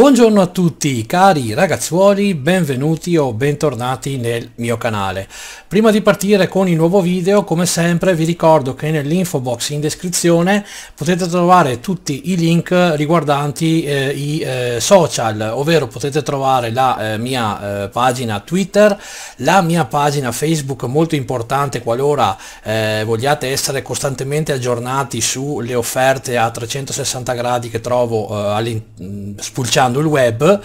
Buongiorno a tutti cari ragazzuoli, benvenuti o bentornati nel mio canale. Prima di partire con il nuovo video, come sempre vi ricordo che nell'info box in descrizione potete trovare tutti i link riguardanti eh, i eh, social, ovvero potete trovare la eh, mia eh, pagina Twitter, la mia pagina Facebook molto importante qualora eh, vogliate essere costantemente aggiornati sulle offerte a 360 gradi che trovo eh, mm, spulciando utilizzando il web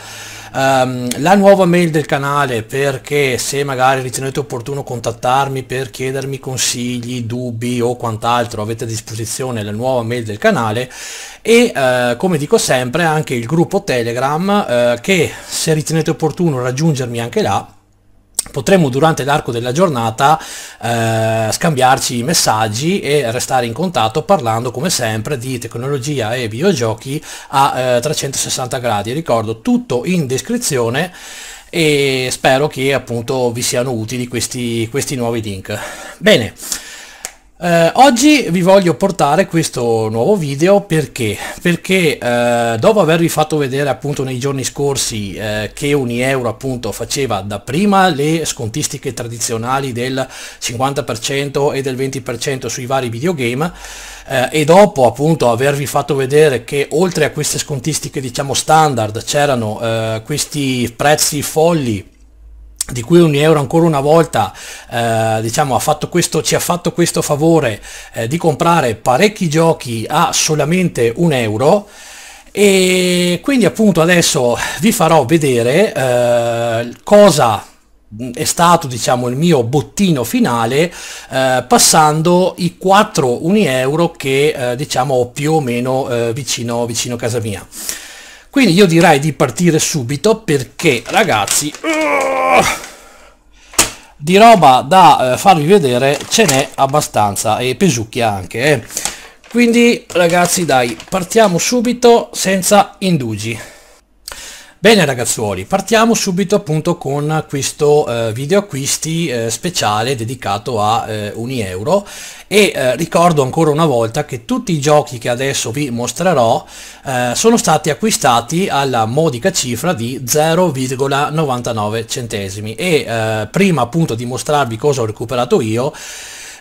Um, la nuova mail del canale perché se magari ritenete opportuno contattarmi per chiedermi consigli, dubbi o quant'altro avete a disposizione la nuova mail del canale e uh, come dico sempre anche il gruppo Telegram uh, che se ritenete opportuno raggiungermi anche là potremo durante l'arco della giornata eh, scambiarci messaggi e restare in contatto parlando come sempre di tecnologia e videogiochi a eh, 360 gradi. Ricordo tutto in descrizione e spero che appunto vi siano utili questi, questi nuovi link. Bene. Eh, oggi vi voglio portare questo nuovo video perché? Perché eh, dopo avervi fatto vedere appunto nei giorni scorsi eh, che Unieuro appunto faceva dapprima le scontistiche tradizionali del 50% e del 20% sui vari videogame eh, e dopo appunto avervi fatto vedere che oltre a queste scontistiche diciamo standard c'erano eh, questi prezzi folli di cui ogni euro ancora una volta eh, diciamo, ha fatto questo, ci ha fatto questo favore eh, di comprare parecchi giochi a solamente un euro e quindi appunto adesso vi farò vedere eh, cosa mm, è stato diciamo il mio bottino finale eh, passando i 4 uni euro che eh, diciamo ho più o meno eh, vicino, vicino casa mia quindi io direi di partire subito perché ragazzi di roba da eh, farvi vedere ce n'è abbastanza e pesucchia anche. Eh. Quindi ragazzi dai partiamo subito senza indugi. Bene ragazzuoli, partiamo subito appunto con questo eh, video acquisti eh, speciale dedicato a eh, Unieuro e eh, ricordo ancora una volta che tutti i giochi che adesso vi mostrerò eh, sono stati acquistati alla modica cifra di 0,99 centesimi e eh, prima appunto di mostrarvi cosa ho recuperato io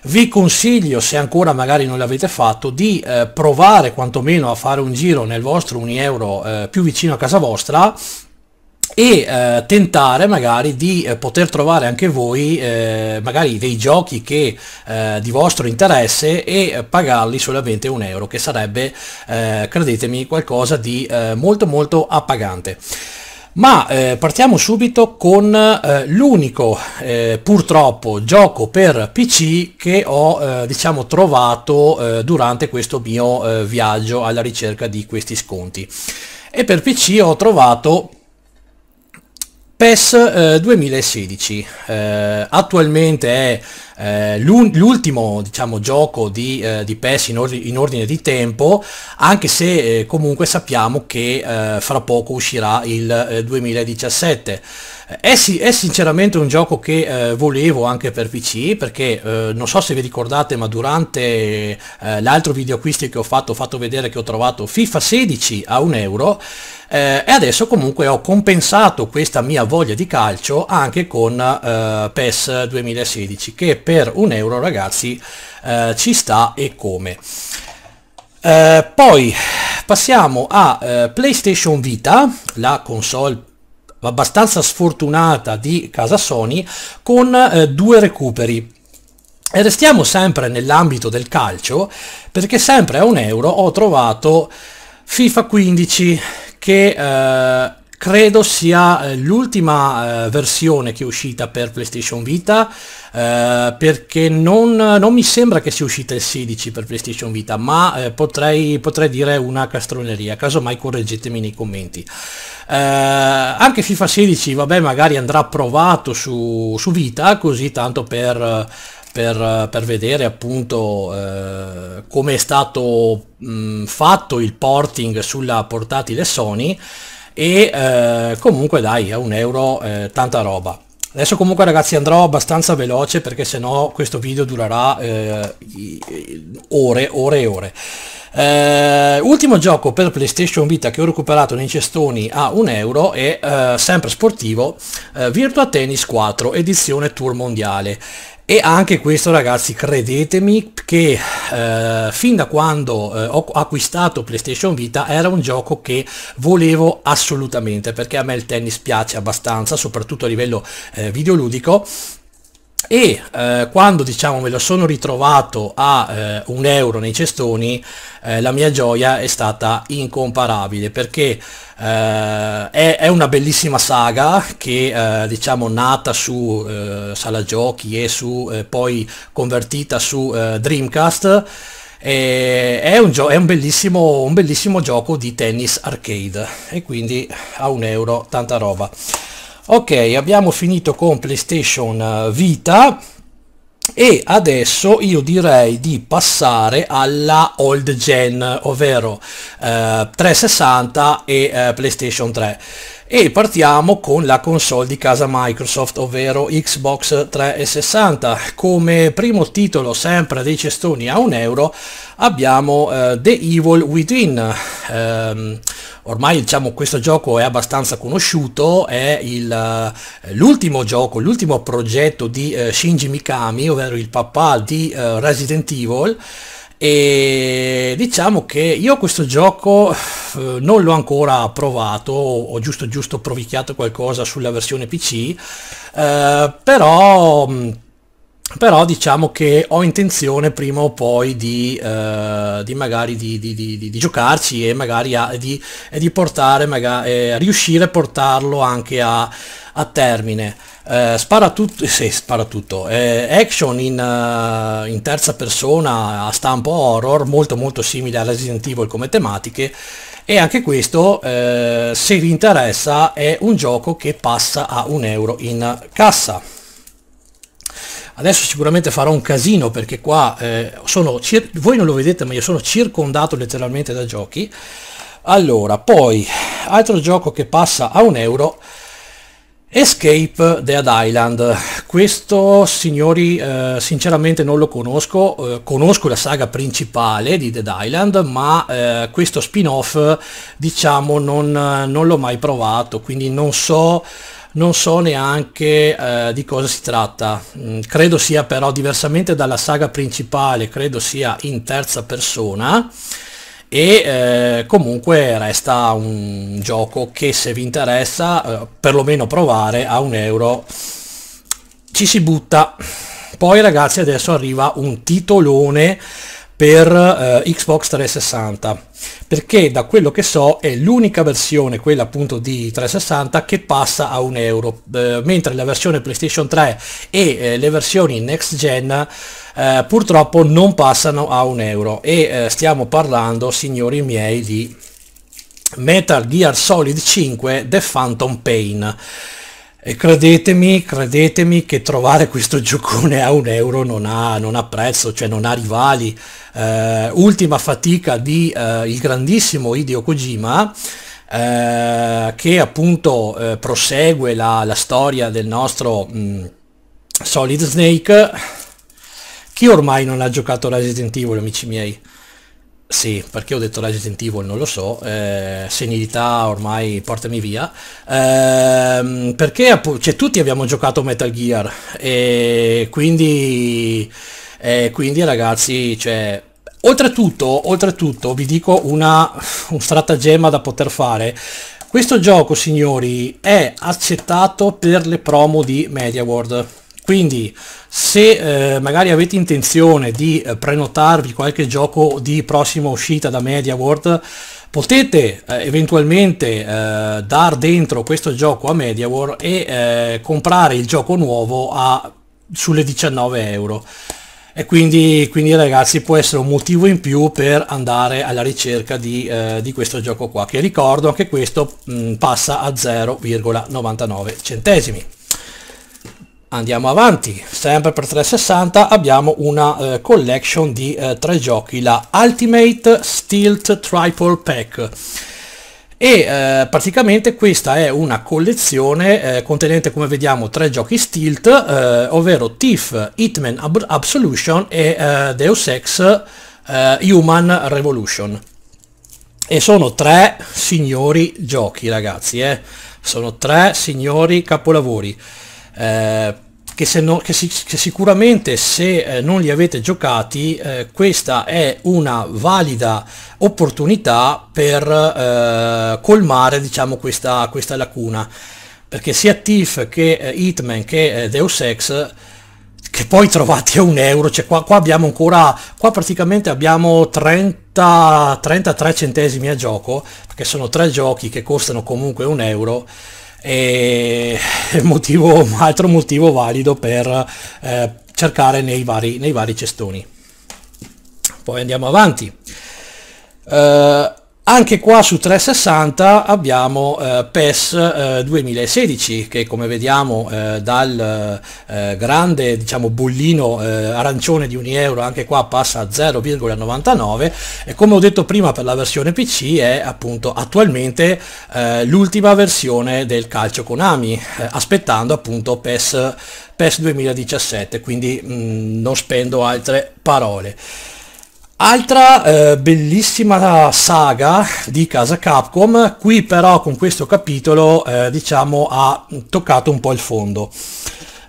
vi consiglio, se ancora magari non l'avete fatto, di eh, provare quantomeno a fare un giro nel vostro Unieuro eh, più vicino a casa vostra e eh, tentare magari di eh, poter trovare anche voi eh, magari dei giochi che eh, di vostro interesse e eh, pagarli solamente un euro che sarebbe eh, credetemi qualcosa di molto molto appagante ma eh, partiamo subito con eh, l'unico, eh, purtroppo, gioco per PC che ho, eh, diciamo, trovato eh, durante questo mio eh, viaggio alla ricerca di questi sconti. E per PC ho trovato PES eh, 2016 eh, attualmente è eh, l'ultimo diciamo, gioco di, eh, di PES in, ordine, in ordine di tempo anche se eh, comunque sappiamo che eh, fra poco uscirà il 2017 è, è, sinceramente un gioco che volevo anche per PC perché non so se vi ricordate ma durante l'altro video acquisti che ho fatto ho fatto vedere che ho trovato FIFA 16 a un euro eh, e adesso comunque ho compensato questa mia voglia di calcio anche con eh, PES 2016 che per un euro ragazzi eh, ci sta e come. Eh, poi passiamo a eh, PlayStation Vita, la console abbastanza sfortunata di casa Sony, con eh, due recuperi. E restiamo sempre nell'ambito del calcio perché sempre a un euro ho trovato FIFA 15 che eh, credo sia eh, l'ultima eh, versione che è uscita per PlayStation Vita eh, perché non, non, mi sembra che sia uscita il 16 per PlayStation Vita ma eh, potrei, potrei, dire una castroneria casomai correggetemi nei commenti eh, anche FIFA 16 vabbè magari andrà provato su, su Vita così tanto per per, per vedere appunto eh, come è stato mh, fatto il porting sulla portatile Sony e eh, comunque dai a un euro eh, tanta roba adesso comunque ragazzi andrò abbastanza veloce perché sennò questo video durerà eh, ore ore e ore Uh, ultimo gioco per PlayStation Vita che ho recuperato nei cestoni a un euro è uh, sempre sportivo uh, Virtua Tennis 4 edizione Tour Mondiale e anche questo ragazzi, credetemi che eh, fin da quando eh, ho acquistato PlayStation Vita era un gioco che volevo assolutamente perché a me il tennis piace abbastanza, soprattutto a livello eh, videoludico e eh, quando diciamo me lo sono ritrovato a eh, un euro nei cestoni eh, la mia gioia è stata incomparabile perché eh, è, è, una bellissima saga che eh, diciamo nata su eh, sala giochi e su, poi convertita su Dreamcast è un, gio- è un, bellissimo, un bellissimo gioco di tennis arcade e quindi a un euro tanta roba ok abbiamo finito con playstation eh, vita e adesso io direi di passare alla old gen ovvero eh, 360 e eh, playstation 3 e partiamo con la console di casa Microsoft, ovvero Xbox 360. Come primo titolo sempre dei cestoni a un euro abbiamo uh, The Evil Within. Um, ormai diciamo questo gioco è abbastanza conosciuto, è eh, l'ultimo uh, gioco, l'ultimo progetto di uh, Shinji Mikami, ovvero il papà di Resident Evil e diciamo che io questo gioco eh, non l'ho ancora provato ho giusto giusto provicchiato qualcosa sulla versione pc eh, però mm, però diciamo che ho intenzione prima o poi di, eh, di magari di, di, di, giocarci e magari a, di, portare magari, riuscire a portarlo anche a, a termine eh, spara tutto, eh, sì, spara tutto. Eh, action in, uh, in, terza persona a stampo horror, molto molto simile a Resident Evil come tematiche. E anche questo, eh, se vi interessa, è un gioco che passa a un euro in cassa. Adesso sicuramente farò un casino perché qua eh, sono, voi non lo vedete ma io sono circondato letteralmente da giochi. Allora, poi, altro gioco che passa a un euro Escape Dead Island, questo signori eh, sinceramente non lo conosco, eh, conosco la saga principale di Dead Island ma eh, questo spin-off diciamo non, non l'ho mai provato quindi non so non so neanche eh, di cosa si tratta. Mm, credo sia però diversamente dalla saga principale, credo sia in terza persona e eh, comunque resta un gioco che se vi interessa eh, perlomeno provare a un euro ci si butta poi ragazzi adesso arriva un titolone per eh, Xbox 360 perché da quello che so è l'unica versione quella appunto di 360 che passa a un euro eh, mentre la versione PlayStation 3 e eh, le versioni next gen eh, purtroppo non passano a un euro e eh, stiamo parlando signori miei di Metal Gear Solid 5 The Phantom Pain e credetemi, credetemi che trovare questo giocone a un euro non ha, non ha prezzo, cioè non ha rivali. Eh, ultima fatica di eh, il grandissimo Hideo Kojima eh, che appunto eh, prosegue la, la, storia del nostro mh, mm, Solid Snake chi ormai non ha giocato Resident Evil, amici miei? Sì, perché ho detto Resident Evil, non lo so, eh, senilità ormai portami via, eh, perché cioè, tutti abbiamo giocato Metal Gear e quindi, eh, quindi ragazzi, cioè, oltretutto, oltretutto vi dico una, un stratagemma da poter fare, questo gioco signori è accettato per le promo di MediaWorld quindi se eh, magari avete intenzione di eh, prenotarvi qualche gioco di prossima uscita da Media World, potete eh, eventualmente eh, dar dentro questo gioco a Media World e eh, comprare il gioco nuovo a, sulle 19 euro. E quindi, quindi, ragazzi può essere un motivo in più per andare alla ricerca di, eh, di questo gioco qua, che ricordo anche questo mh, mm, passa a 0,99 centesimi. Andiamo avanti, sempre per 360 abbiamo una eh, collection di eh, tre giochi, la Ultimate Stilt Triple Pack e eh, praticamente questa è una collezione eh, contenente come vediamo tre giochi stilt eh, ovvero Thief, Hitman Ab Absolution e eh, Deus Ex eh, Human Revolution e sono tre signori giochi ragazzi eh. sono tre signori capolavori eh, che, se no, che, si, che, sicuramente se eh, non li avete giocati eh, questa è una valida opportunità per eh, colmare diciamo, questa, questa, lacuna perché sia Thief che eh, Hitman che Deus Ex che poi trovate a un euro, cioè qua, qua, abbiamo ancora, qua praticamente abbiamo 30, 33 centesimi a gioco, perché sono tre giochi che costano comunque un euro, e motivo, altro motivo valido per eh, cercare nei vari, nei vari, cestoni. Poi andiamo avanti. Uh, anche qua su 360 abbiamo eh, PES eh, 2016 che come vediamo eh, dal eh, grande diciamo, bollino eh, arancione di 1 euro anche qua passa a 0,99 e come ho detto prima per la versione PC è appunto attualmente eh, l'ultima versione del calcio Konami aspettando appunto PES, PES 2017 quindi mh, mm, non spendo altre parole. Altra eh, bellissima saga di casa Capcom, qui però con questo capitolo eh, diciamo ha toccato un po' il fondo.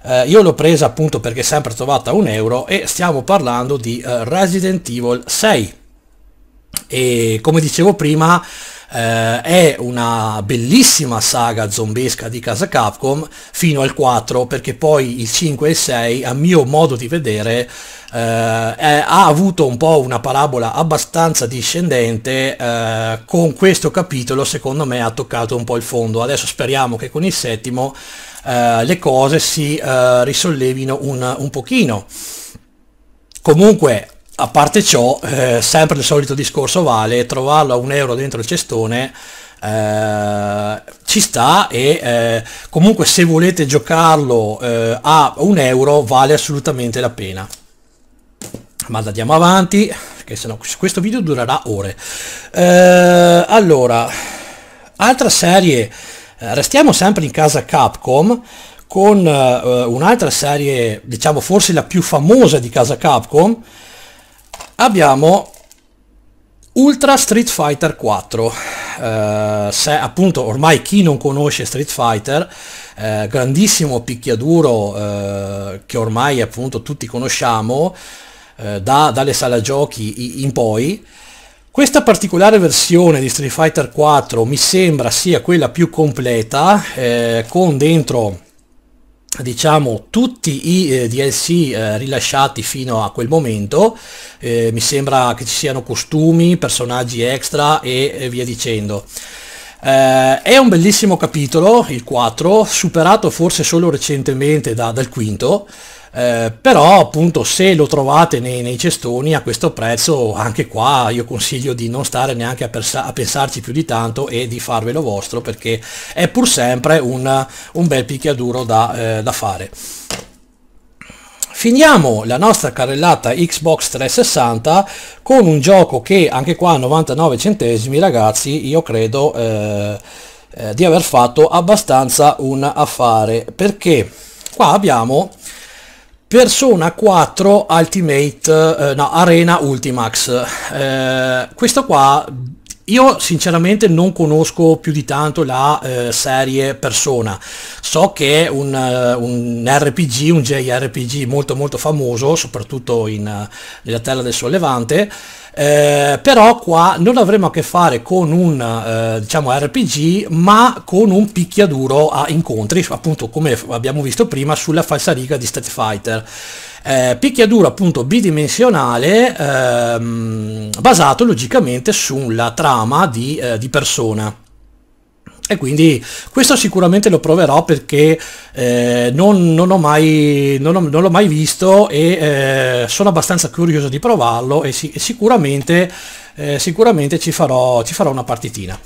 Eh, io l'ho presa appunto perché è sempre trovata a un euro e stiamo parlando di eh, Resident Evil 6. E come dicevo prima eh, è una bellissima saga zombesca di casa Capcom fino al 4 perché poi il 5 e il 6 a mio modo di vedere eh, è, ha avuto un po' una parabola abbastanza discendente eh, con questo capitolo secondo me ha toccato un po' il fondo adesso speriamo che con il settimo eh, le cose si eh, risollevino un, un pochino comunque a parte ciò, eh, sempre il solito discorso vale, trovarlo a un euro dentro il cestone eh, ci sta e eh, comunque se volete giocarlo eh, a un euro vale assolutamente la pena. Ma andiamo avanti, che sennò questo video durerà ore. Eh, allora, altra serie, eh, restiamo sempre in casa Capcom con un'altra serie, diciamo forse la più famosa di casa Capcom, abbiamo Ultra Street Fighter 4. Eh, se, appunto ormai chi non conosce Street Fighter, eh, grandissimo picchiaduro eh, che ormai appunto tutti conosciamo eh, da, dalle sale giochi in poi, questa particolare versione di Street Fighter 4 mi sembra sia quella più completa eh, con dentro diciamo tutti i eh, DLC eh, rilasciati fino a quel momento eh, mi sembra che ci siano costumi personaggi extra e, e via dicendo eh, è un bellissimo capitolo il 4 superato forse solo recentemente da, dal quinto eh, però appunto se lo trovate nei, nei, cestoni a questo prezzo anche qua io consiglio di non stare neanche a, persa- a, pensarci più di tanto e di farvelo vostro perché è pur sempre un, un bel picchiaduro da, eh, da fare. Finiamo la nostra carrellata Xbox 360 con un gioco che anche qua a 99 centesimi ragazzi io credo eh, eh, di aver fatto abbastanza un affare perché qua abbiamo Persona 4 Ultimate, eh, no, Arena Ultimax. Eh, questo qua io sinceramente non conosco più di tanto la eh, serie Persona, so che è un, eh, un, RPG, un JRPG molto molto famoso, soprattutto in, eh, nella terra del sollevante, eh, però qua non avremo a che fare con un eh, diciamo RPG ma con un picchiaduro a incontri appunto come abbiamo visto prima sulla falsariga di Street Fighter eh, picchiaduro appunto bidimensionale ehm, basato logicamente sulla trama di, eh, di persona e quindi questo sicuramente lo proverò perché eh, non, non, ho mai, non, ho, non, l'ho mai visto e eh, sono abbastanza curioso di provarlo e, si, e sicuramente, eh, sicuramente ci, farò, ci farò una partitina.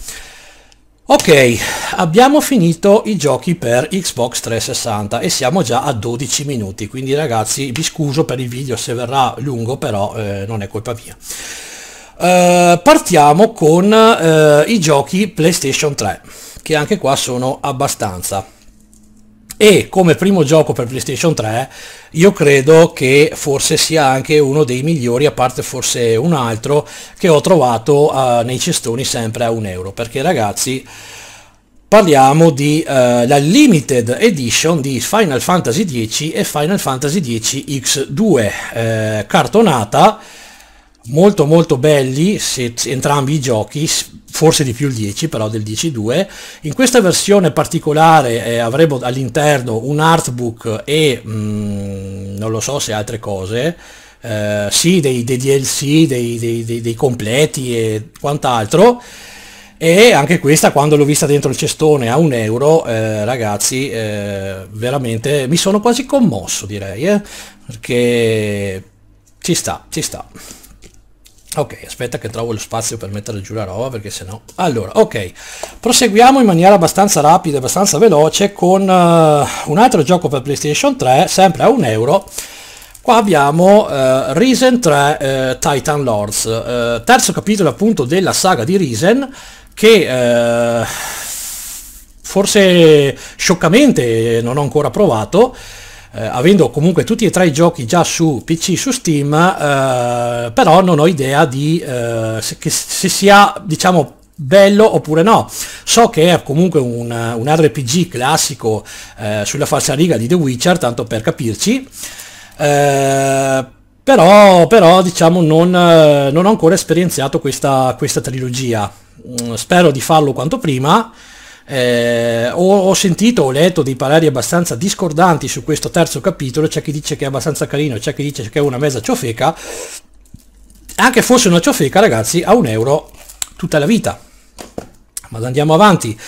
Ok, abbiamo finito i giochi per Xbox 360 e siamo già a 12 minuti, quindi ragazzi vi scuso per il video se verrà lungo, però eh, non è colpa mia. Eh, partiamo con eh, i giochi PlayStation 3 che anche qua sono abbastanza. E come primo gioco per PlayStation 3 io credo che forse sia anche uno dei migliori, a parte forse un altro, che ho trovato uh, nei cestoni sempre a un euro. Perché ragazzi, parliamo di uh, la limited edition di Final Fantasy X e Final Fantasy X X2, eh, cartonata molto molto belli se, entrambi i giochi forse di più il 10 però del 10.2 in questa versione particolare eh, avremo all'interno un artbook e mh, mm, non lo so se altre cose eh, sì dei, dei DLC dei, dei, dei completi e quant'altro e anche questa quando l'ho vista dentro il cestone a un euro eh, ragazzi eh, veramente mi sono quasi commosso direi eh, perché ci sta ci sta Ok, aspetta che trovo lo spazio per mettere giù la roba perché sennò... Allora, ok, proseguiamo in maniera abbastanza rapida, e abbastanza veloce con uh, un altro gioco per PlayStation 3, sempre a un euro. Qua abbiamo uh, Risen 3 uh, eh, Titan Lords, terzo capitolo appunto della saga di Risen che forse scioccamente non ho ancora provato eh, avendo comunque tutti e tre i giochi già su PC su Steam, eh, però non ho idea di eh, se, se sia diciamo bello oppure no. So che è comunque un, un RPG classico eh, sulla falsariga di The Witcher, tanto per capirci. Eh, però, però diciamo non, non ho ancora esperienziato questa, questa trilogia. Mm, spero di farlo quanto prima. Eh, ho, ho, sentito, ho letto dei pareri abbastanza discordanti su questo terzo capitolo, c'è chi dice che è abbastanza carino, c'è chi dice che è una mezza ciofeca. Anche fosse una ciofeca, ragazzi, a un euro tutta la vita. Ma andiamo avanti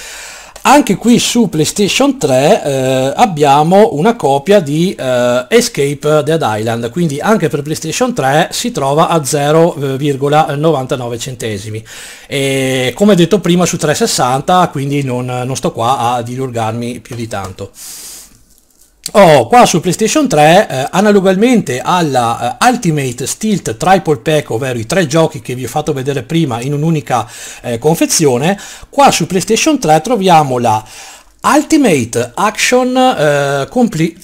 anche qui su PlayStation 3 eh, abbiamo una copia di eh, Escape Dead Island, quindi anche per PlayStation 3 si trova a 0,99 eh, eh, centesimi. E come detto prima su 360, quindi non, non sto qua a dilurgarmi più di tanto oh, qua su PlayStation 3, eh, analogamente alla eh, Ultimate Stilt Triple Pack, ovvero i tre giochi che vi ho fatto vedere prima in un'unica eh, confezione, qua su PlayStation 3 troviamo la Ultimate Action eh, Complete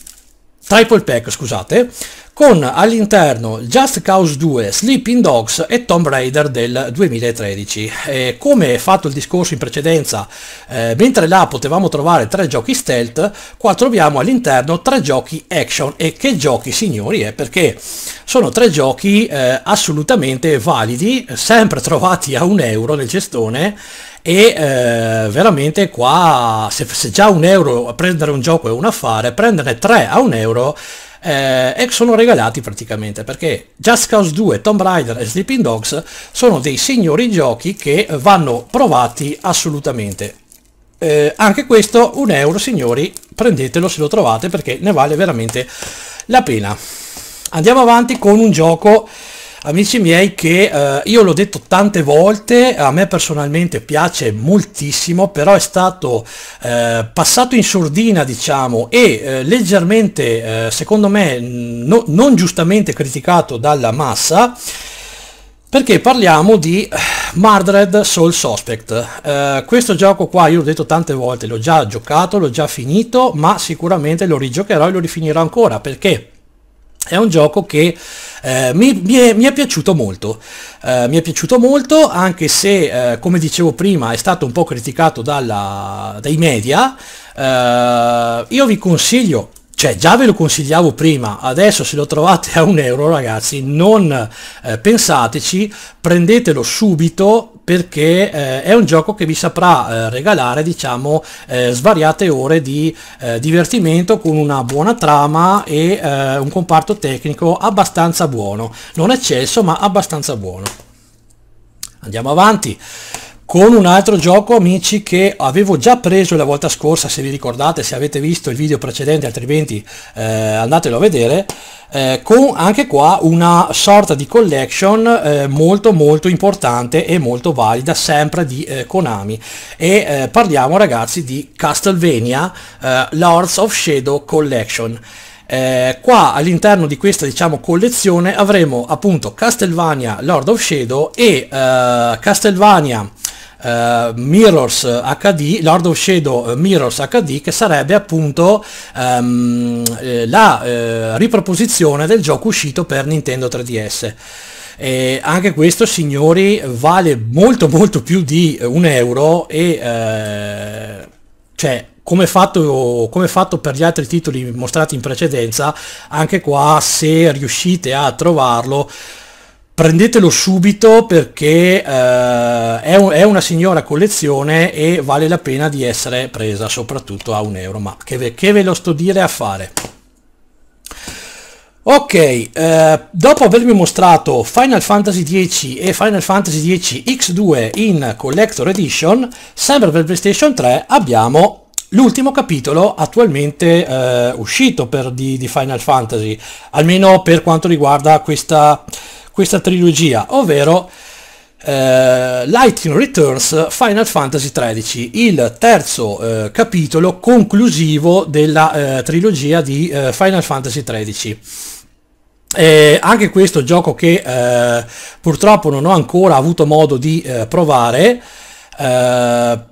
Triple Pack, scusate, con all'interno Just Cause 2, Sleeping Dogs e Tomb Raider del 2013. E come fatto il discorso in precedenza, eh, mentre là potevamo trovare tre giochi stealth, qua troviamo all'interno tre giochi action. E che giochi signori Eh? Perché sono tre giochi eh, assolutamente validi, sempre trovati a un euro nel cestone e eh, veramente qua se, se, già un euro prendere un gioco è un affare prenderne tre a un euro eh, e sono regalati praticamente perché Just Cause 2, Tomb Raider e Sleeping Dogs sono dei signori giochi che vanno provati assolutamente. Eh, anche questo un euro signori, prendetelo se lo trovate perché ne vale veramente la pena. Andiamo avanti con un gioco amici miei che eh, io l'ho detto tante volte, a me personalmente piace moltissimo, però è stato eh, passato in sordina diciamo e eh, leggermente, eh, secondo me, no, non giustamente criticato dalla massa perché parliamo di eh, Mardred Soul Suspect. Eh, questo gioco qua io l'ho detto tante volte, l'ho già giocato, l'ho già finito, ma sicuramente lo rigiocherò e lo rifinirò ancora perché è un gioco che eh, mi, mi, è, mi, è, piaciuto molto, eh, mi è piaciuto molto anche se, eh, come dicevo prima, è stato un po' criticato dalla, dai media. Eh, io vi consiglio cioè già ve lo consigliavo prima, adesso se lo trovate a un euro ragazzi non eh, pensateci, prendetelo subito perché eh, è un gioco che vi saprà eh, regalare diciamo eh, svariate ore di eh, divertimento con una buona trama e eh, un comparto tecnico abbastanza buono, non eccesso ma abbastanza buono. Andiamo avanti con un altro gioco amici che avevo già preso la volta scorsa se vi ricordate se avete visto il video precedente altrimenti eh, andatelo a vedere eh, con anche qua una sorta di collection eh, molto molto importante e molto valida sempre di eh, Konami e eh, parliamo ragazzi di Castlevania eh, Lords of Shadow Collection eh, qua all'interno di questa diciamo collezione avremo appunto Castlevania Lord of Shadow e eh, Castlevania uh, Mirrors HD, Lord of Shadow eh, Mirrors HD, che sarebbe appunto um, la uh, riproposizione del gioco uscito per Nintendo 3DS. E anche questo signori vale molto molto più di un euro e eh, cioè come fatto, come fatto per gli altri titoli mostrati in precedenza anche qua se riuscite a trovarlo prendetelo subito perché eh, è, un, è, una signora collezione e vale la pena di essere presa soprattutto a un euro ma che ve, che ve lo sto dire a fare ok eh, dopo avermi mostrato Final Fantasy X e Final Fantasy X X2 in Collector Edition sempre per PlayStation 3 abbiamo l'ultimo capitolo attualmente eh, uscito per, di, di Final Fantasy almeno per quanto riguarda questa questa trilogia, ovvero eh, Lightning Returns Final Fantasy XIII, il terzo eh, capitolo conclusivo della eh, trilogia di eh, Final Fantasy XIII. Eh, anche questo gioco che eh, purtroppo non ho ancora avuto modo di eh, provare,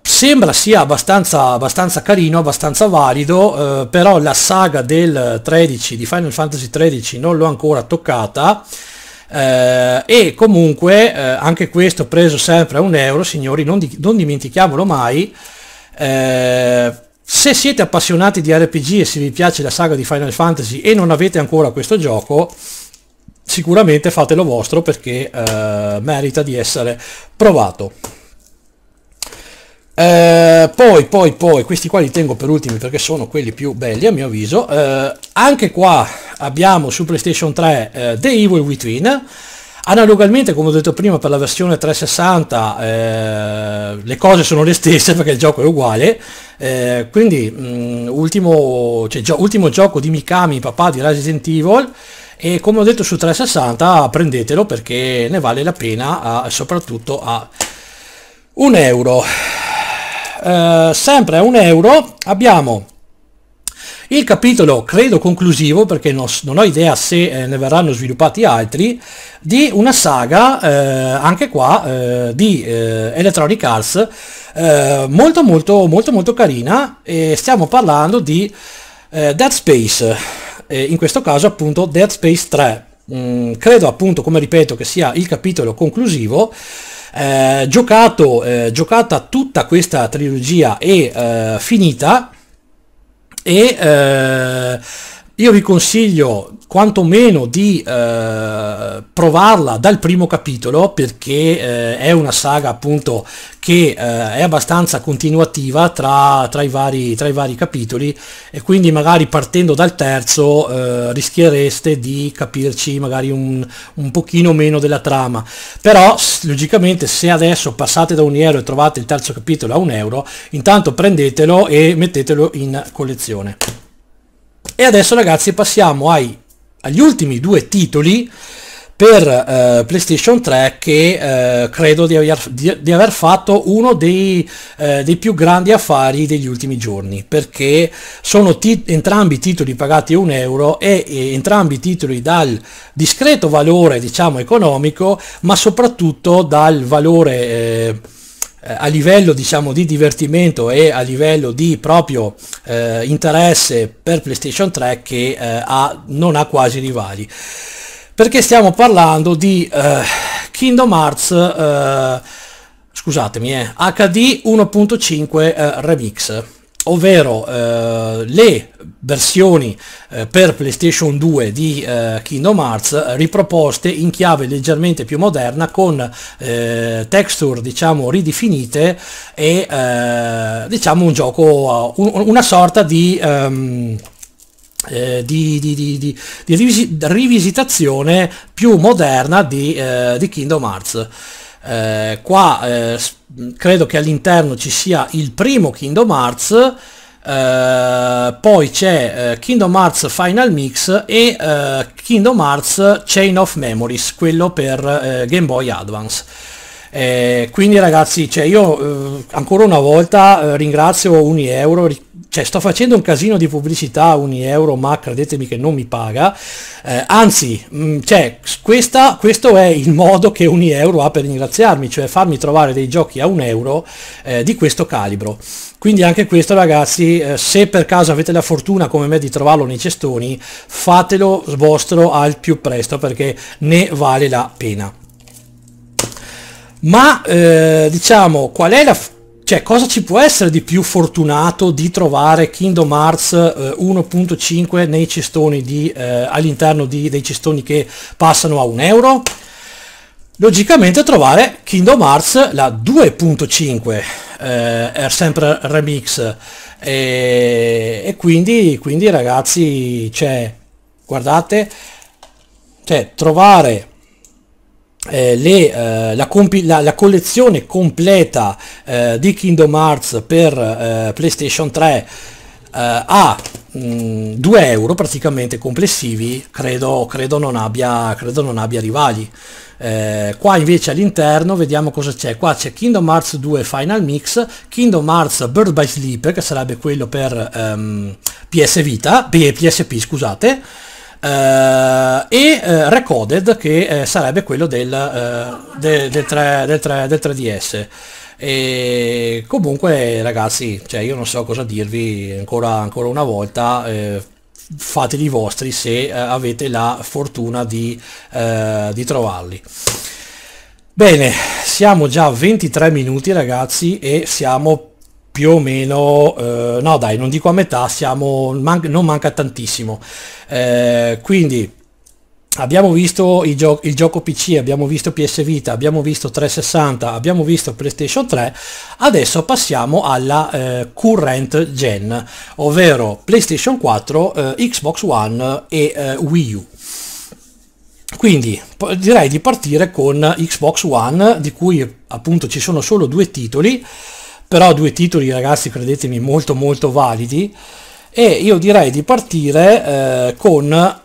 sembra sia abbastanza, abbastanza, carino, abbastanza valido, però la saga del 13, di Final Fantasy 13 non l'ho ancora toccata. Eh, e comunque eh, anche questo preso sempre a un euro, signori, non, di, non dimentichiamolo mai. Eh, se siete appassionati di RPG e se vi piace la saga di Final Fantasy e non avete ancora questo gioco, sicuramente fatelo vostro perché eh, merita di essere provato. Eh, poi, poi, poi, questi qua li tengo per ultimi perché sono quelli più belli a mio avviso. Eh, anche qua abbiamo su PlayStation 3 eh, The Evil Between. Analogamente, come ho detto prima, per la versione 360 eh, le cose sono le stesse perché il gioco è uguale. Eh, quindi, mh, mm, ultimo, cioè, gio- ultimo gioco di Mikami, papà di Resident Evil e come ho detto su 360 prendetelo perché ne vale la pena a, soprattutto a un euro eh, sempre a un euro abbiamo il capitolo, credo conclusivo, perché non, non ho idea se eh, ne verranno sviluppati altri, di una saga, eh, anche qua, eh, di eh, Electronic Arts, eh, molto molto molto molto carina, e stiamo parlando di Dead Space, in questo caso appunto Dead Space 3. Mm, credo appunto, come ripeto, che sia il capitolo conclusivo, eh, giocato, eh, giocata tutta questa trilogia e eh, finita e eh, io vi consiglio quantomeno di eh, provarla dal primo capitolo perché eh, è una saga appunto che eh, è abbastanza continuativa tra, tra, i vari, tra, i vari, capitoli e quindi magari partendo dal terzo eh, rischiereste di capirci magari un, un pochino meno della trama però logicamente se adesso passate da un euro e trovate il terzo capitolo a un euro intanto prendetelo e mettetelo in collezione e adesso ragazzi passiamo ai, agli ultimi due titoli per eh, PlayStation 3 che eh, credo di aver, di, di aver, fatto uno dei, eh, dei, più grandi affari degli ultimi giorni perché sono tit- entrambi titoli pagati 1 euro e, e, entrambi titoli dal discreto valore diciamo economico ma soprattutto dal valore eh, eh, a livello diciamo di divertimento e a livello di proprio eh, interesse per PlayStation 3 che eh, ha, non ha quasi rivali perché stiamo parlando di eh, Kingdom Hearts eh, scusatemi HD eh, 1.5 Remix ovvero eh, le versioni eh, per PlayStation 2 di eh, Kingdom Hearts riproposte in chiave leggermente più moderna con eh, texture diciamo ridefinite e eh, diciamo un gioco eh, un, una sorta di um, eh, di, di, di, di, rivisitazione più moderna di, eh, Kingdom Hearts. Eh, qua eh, credo che all'interno ci sia il primo Kingdom Hearts, eh, poi c'è eh, Kingdom Hearts Final Mix e eh, Kingdom Hearts Chain of Memories, quello per eh, Game Boy Advance. Eh, quindi ragazzi, cioè io eh, ancora una volta eh, ringrazio Unieuro, cioè sto facendo un casino di pubblicità Unieuro, ma credetemi che non mi paga, eh, anzi, mh, mm, cioè, questa, questo è il modo che Unieuro ha per ringraziarmi, cioè farmi trovare dei giochi a un euro eh, di questo calibro. Quindi anche questo ragazzi, eh, se per caso avete la fortuna come me di trovarlo nei cestoni, fatelo vostro al più presto perché ne vale la pena ma eh, diciamo qual è la... cioè cosa ci può essere di più fortunato di trovare Kingdom Hearts eh, 1.5 nei cestoni di, eh, all'interno di, dei cestoni che passano a un euro? Logicamente trovare Kingdom Hearts la 2.5 eh, è sempre remix e, e quindi, quindi ragazzi cioè, guardate cioè trovare eh, le, eh, la, la, la, collezione completa eh, di Kingdom Hearts per eh, PlayStation 3 a mh, 2 euro praticamente complessivi credo, credo, non, abbia, credo non abbia rivali eh, qua invece all'interno vediamo cosa c'è qua c'è Kingdom Hearts 2 Final Mix Kingdom Hearts Bird by Sleep che sarebbe quello per ehm, PS Vita, PSP scusate Uh, e uh, eh, Recoded che uh, sarebbe quello del, del, del, 3, del, 3, del 3DS e comunque ragazzi cioè io non so cosa dirvi ancora, ancora una volta eh, fateli vostri se avete la fortuna di, di trovarli bene siamo già 23 minuti ragazzi e siamo più o meno, eh, no dai, non dico a metà, siamo, man non manca tantissimo. Eh, quindi abbiamo visto i gio il, gioco PC, abbiamo visto PS Vita, abbiamo visto 360, abbiamo visto PlayStation 3, adesso passiamo alla eh, current gen, ovvero PlayStation 4, eh, Xbox One e eh, Wii U. Quindi direi di partire con Xbox One, di cui appunto ci sono solo due titoli però due titoli ragazzi credetemi molto molto validi e io direi di partire eh, con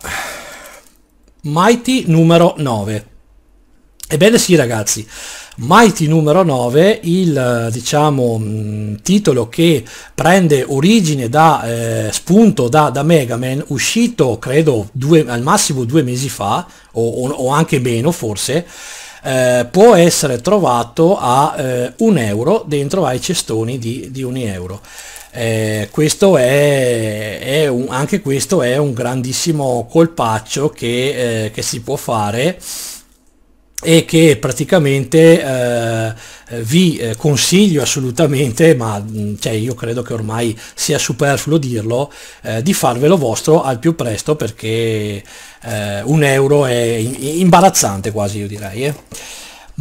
Mighty numero 9 ebbene sì ragazzi Mighty numero 9, il diciamo, mm, titolo che prende origine da eh, spunto da, da Mega Man, uscito credo due, al massimo due mesi fa, o, o, anche meno forse, eh, può essere trovato a eh, un euro dentro ai cestoni di, di un euro. Eh, questo è, è un, anche questo è un grandissimo colpaccio che, eh, che si può fare e che praticamente eh, eh vi eh, consiglio assolutamente, ma mm, cioè, io credo che ormai sia superfluo dirlo, eh, di farvelo vostro al più presto perché eh, un euro è imbarazzante quasi io direi. Eh.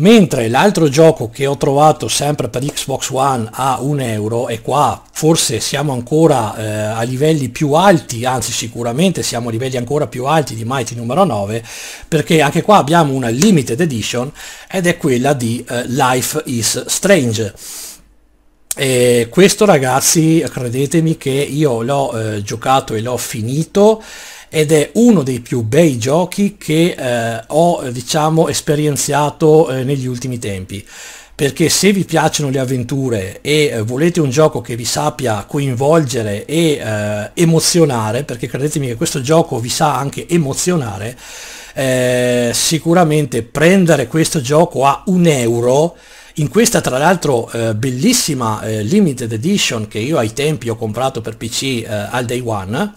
Mentre l'altro gioco che ho trovato sempre per Xbox One a 1 euro, e qua forse siamo ancora eh, a livelli più alti, anzi sicuramente siamo a livelli ancora più alti di Mighty numero 9, perché anche qua abbiamo una limited edition ed è quella di eh, Life is Strange. E questo ragazzi, credetemi che io l'ho eh, giocato e l'ho finito ed è uno dei più bei giochi che eh, ho diciamo esperienziato eh, negli ultimi tempi perché se vi piacciono le avventure e eh, volete un gioco che vi sappia coinvolgere e eh, emozionare, perché credetemi che questo gioco vi sa anche emozionare, eh, sicuramente prendere questo gioco a un euro in questa tra l'altro eh, bellissima eh, limited edition che io ai tempi ho comprato per PC eh, al day one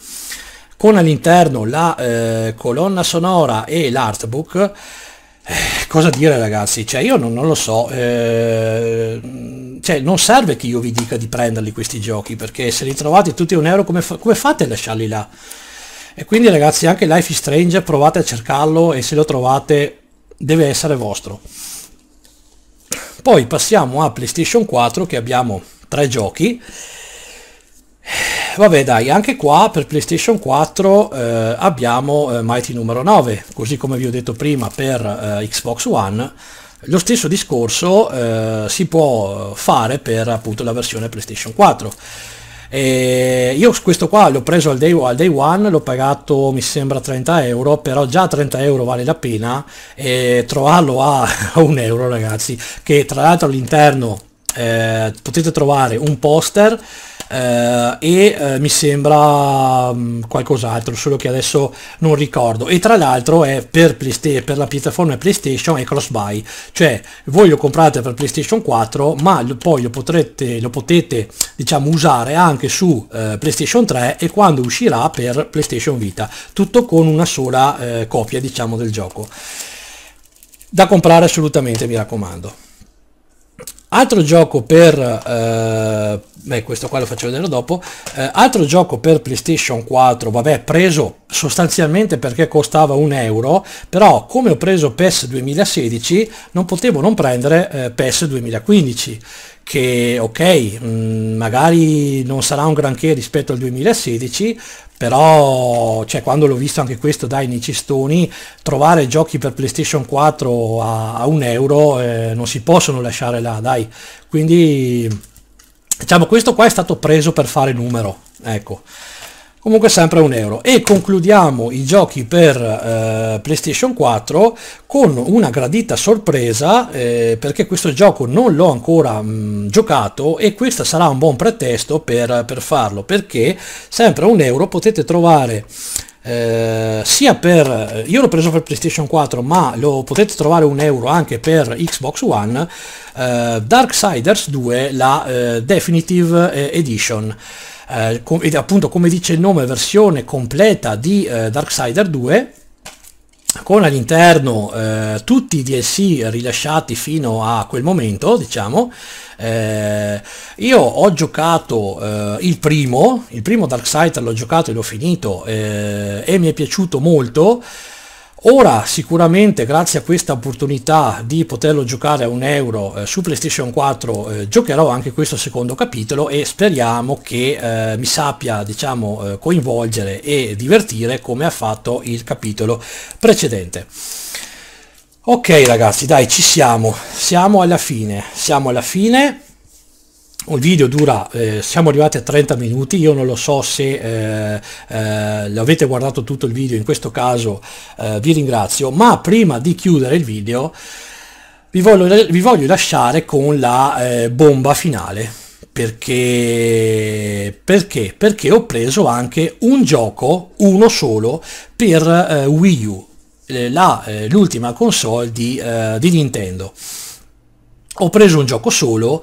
con all'interno la eh, colonna sonora e l'artbook eh, cosa dire ragazzi cioè io non, non lo so eh, cioè non serve che io vi dica di prenderli questi giochi perché se li trovate tutti a un euro come, fa come fate a lasciarli là e quindi ragazzi anche Life is Strange provate a cercarlo e se lo trovate deve essere vostro poi passiamo a PlayStation 4 che abbiamo tre giochi Vabbè dai, anche qua per PlayStation 4 eh, abbiamo eh, Mighty numero 9, così come vi ho detto prima per eh, Xbox One, lo stesso discorso eh, si può fare per appunto la versione PlayStation 4. E io questo qua l'ho preso al day, al day, one, l'ho pagato mi sembra 30 euro, però già 30 euro vale la pena e trovarlo a, a un euro ragazzi, che tra l'altro all'interno eh, potete trovare un poster eh, e eh, mi sembra mh, mm, qualcos'altro, solo che adesso non ricordo. E tra l'altro è per, Playsta- per la piattaforma PlayStation e cross buy, cioè voi lo comprate per PlayStation 4 ma lo, poi lo, potrete, lo potete diciamo, usare anche su eh, PlayStation 3 e quando uscirà per PlayStation Vita, tutto con una sola eh, copia diciamo del gioco. Da comprare assolutamente mi raccomando. Altro gioco per... Eh, beh, questo qua lo faccio vedere dopo. Eh, altro gioco per PlayStation 4, vabbè, preso sostanzialmente perché costava un euro, però come ho preso PES 2016 non potevo non prendere eh, PES 2015 che ok, mh, mm, magari non sarà un granché rispetto al 2016, però cioè, quando l'ho visto anche questo dai nei cestoni, trovare giochi per PlayStation 4 a, a un euro eh, non si possono lasciare là, dai. Quindi diciamo questo qua è stato preso per fare numero, ecco comunque sempre un euro e concludiamo i giochi per eh, playstation 4 con una gradita sorpresa eh, perché questo gioco non l'ho ancora mh, giocato e questo sarà un buon pretesto per, per farlo perché sempre un euro potete trovare eh, sia per io l'ho preso per playstation 4 ma lo potete trovare un euro anche per xbox one eh, Darksiders 2 la eh, definitive eh, edition eh, ed appunto come dice il nome versione completa di eh, Darksider 2 con all'interno eh, tutti i DLC rilasciati fino a quel momento, diciamo, eh, io ho giocato eh, il primo, il primo Darksider l'ho giocato e l'ho finito eh, e mi è piaciuto molto, Ora sicuramente grazie a questa opportunità di poterlo giocare a un euro eh, su PlayStation 4 eh, giocherò anche questo secondo capitolo e speriamo che eh, mi sappia diciamo eh, coinvolgere e divertire come ha fatto il capitolo precedente. Ok ragazzi dai ci siamo, siamo alla fine, siamo alla fine il video dura, eh, siamo arrivati a 30 minuti, io non lo so se eh, eh, l'avete guardato tutto il video, in questo caso eh, vi ringrazio, ma prima di chiudere il video vi voglio, vi voglio lasciare con la eh, bomba finale, perché, perché, perché ho preso anche un gioco, uno solo, per eh, Wii U, la, l'ultima console di, di Nintendo. Ho preso un gioco solo,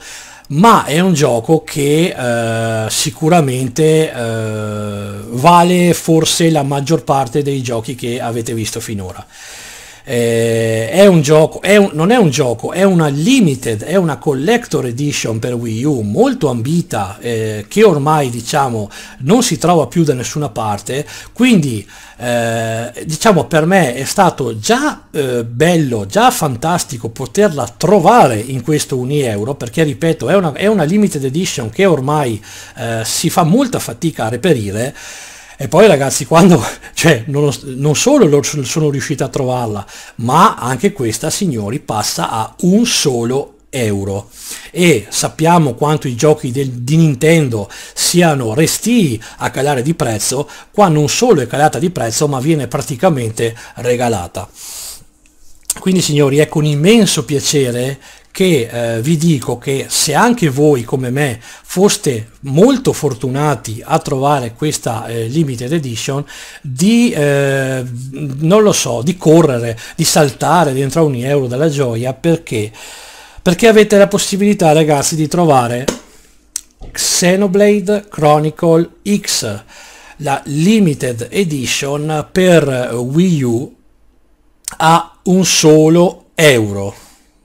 ma è un gioco che eh, sicuramente eh, vale forse la maggior parte dei giochi che avete visto finora. Eh, è un gioco, è un, non è un gioco, è una limited, è una collector edition per Wii U molto ambita eh, che ormai diciamo non si trova più da nessuna parte, quindi eh, diciamo per me è stato già eh, bello, già fantastico poterla trovare in questo 1 euro perché ripeto è una, è una limited edition che ormai eh, si fa molta fatica a reperire e poi ragazzi, quando, cioè, non, non solo sono riuscito a trovarla, ma anche questa, signori, passa a un solo euro e sappiamo quanto i giochi del, di Nintendo siano restii a calare di prezzo qua non solo è calata di prezzo ma viene praticamente regalata quindi signori è con immenso piacere che eh, vi dico che se anche voi come me foste molto fortunati a trovare questa eh, limited edition di eh, non lo so di correre di saltare dentro a un euro dalla gioia perché perché avete la possibilità ragazzi di trovare Xenoblade Chronicle X la limited edition per Wii U a un solo euro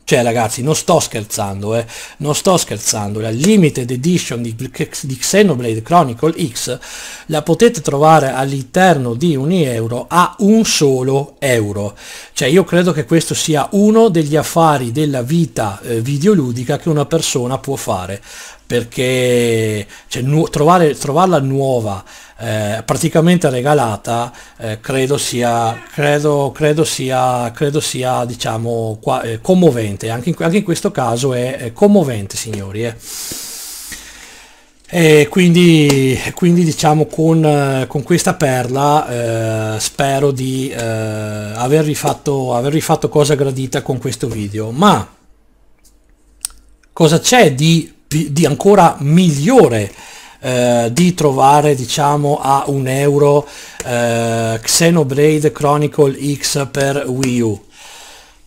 cioè ragazzi, non sto scherzando, eh. Non sto scherzando. La limited edition di, di Xenoblade Chronicle X la potete trovare all'interno di un euro a un solo euro. Cioè io credo che questo sia uno degli affari della vita eh, videoludica che una persona può fare. Perché cioè, nu trovare, trovarla nuova eh, praticamente regalata eh, credo sia credo, credo sia credo sia diciamo qua, eh, commovente anche in, anche in, questo caso è, è commovente signori eh. e quindi, quindi diciamo con, eh, con questa perla eh, spero di eh, avervi, fatto, avervi fatto cosa gradita con questo video. Ma cosa c'è di, di ancora migliore eh, di trovare diciamo a un euro eh, Xenoblade Chronicle X per Wii U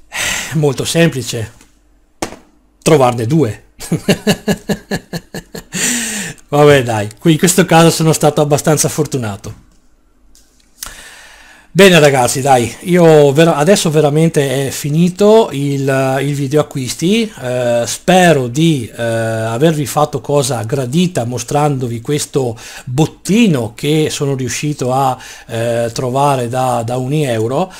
eh, molto semplice trovarne due vabbè dai qui in questo caso sono stato abbastanza fortunato Bene ragazzi, dai, io ver adesso veramente è finito il, il video acquisti, eh, spero di eh, avervi fatto cosa gradita mostrandovi questo bottino che sono riuscito a eh, trovare da, da un euro.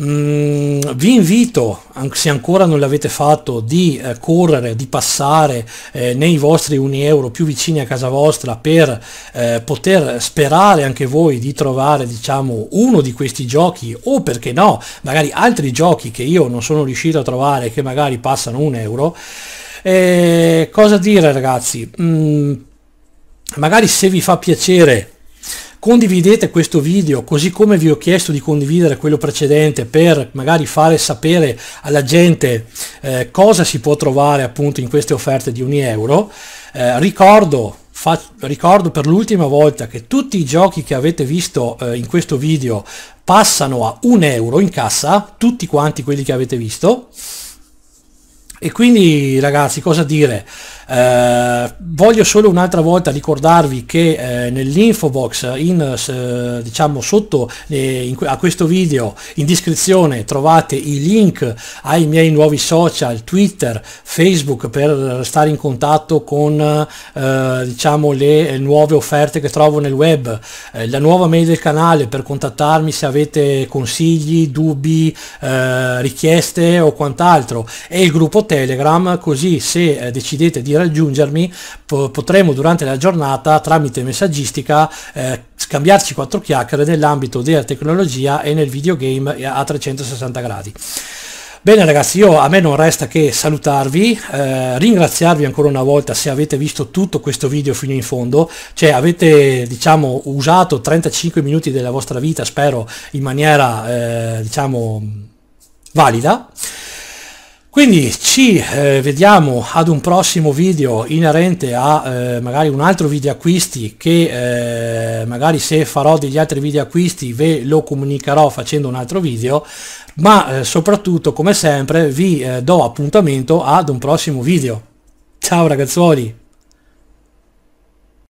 Mm, vi invito se ancora non l'avete fatto, di eh, correre, di passare eh, nei vostri 1 euro più vicini a casa vostra per eh, poter sperare anche voi di trovare diciamo uno di questi giochi o perché no, magari altri giochi che io non sono riuscito a trovare che magari passano un euro. Eh, cosa dire ragazzi? Mm, magari se vi fa piacere Condividete questo video così come vi ho chiesto di condividere quello precedente per magari fare sapere alla gente eh, cosa si può trovare appunto in queste offerte di ogni euro. Eh, ricordo ricordo per l'ultima volta che tutti i giochi che avete visto eh, in questo video passano a un euro in cassa, tutti quanti quelli che avete visto. E quindi ragazzi cosa dire? Eh, voglio solo un'altra volta ricordarvi che eh, nell'info box, in, eh, diciamo sotto eh, in, a questo video, in descrizione, trovate i link ai miei nuovi social, Twitter, Facebook, per stare in contatto con eh, diciamo le nuove offerte che trovo nel web, eh, la nuova mail del canale per contattarmi se avete consigli, dubbi, richieste o quant'altro, e il gruppo Telegram, così se decidete di raggiungermi, po- potremo durante la giornata tramite messaggistica eh, scambiarci quattro chiacchiere nell'ambito della tecnologia e nel videogame eh, a 360 gradi. Bene ragazzi, io, a me non resta che salutarvi, eh, ringraziarvi ancora una volta se avete visto tutto questo video fino in fondo, cioè avete diciamo usato 35 minuti della vostra vita, spero, in maniera eh, diciamo valida. Quindi ci eh, vediamo ad un prossimo video inerente a eh, magari un altro video acquisti che eh, magari se farò degli altri video acquisti ve lo comunicherò facendo un altro video, ma eh, soprattutto come sempre vi eh, do appuntamento ad un prossimo video. Ciao ragazzuoli!